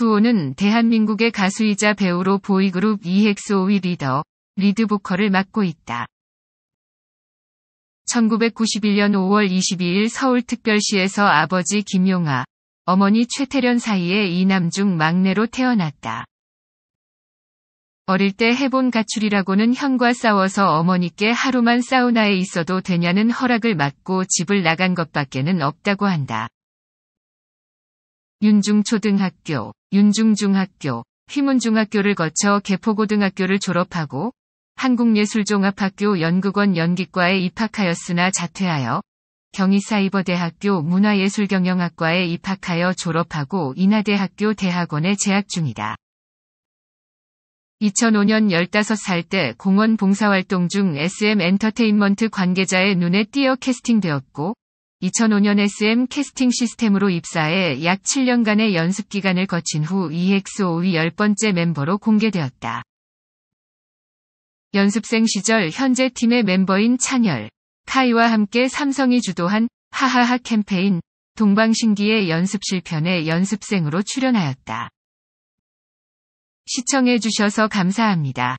수호는 대한민국의 가수이자 배우로 보이그룹 EXO의 리더, 리드보컬을 맡고 있다. 1991년 5월 22일 서울특별시에서 아버지 김용아, 어머니 최태련 사이에 이남중 막내로 태어났다. 어릴 때 해본 가출이라고는 형과 싸워서 어머니께 하루만 사우나에 있어도 되냐는 허락을 맡고 집을 나간 것밖에는 없다고 한다. 윤중초등학교, 윤중중학교, 휘문중학교를 거쳐 개포고등학교를 졸업하고 한국예술종합학교 연극원 연기과에 입학하였으나 자퇴하여 경희사이버대학교 문화예술경영학과에 입학하여 졸업하고 인하대학교 대학원에 재학 중이다. 2005년 15살 때 공원 봉사활동 중 SM 엔터테인먼트 관계자의 눈에 띄어 캐스팅되었고 2005년 SM 캐스팅 시스템으로 입사해 약 7년간의 연습 기간을 거친 후 EXO의 10번째 멤버로 공개되었다. 연습생 시절 현재 팀의 멤버인 찬열, 카이와 함께 삼성이 주도한 하하하 캠페인 동방신기의 연습실 편에 연습생으로 출연하였다. 시청해주셔서 감사합니다.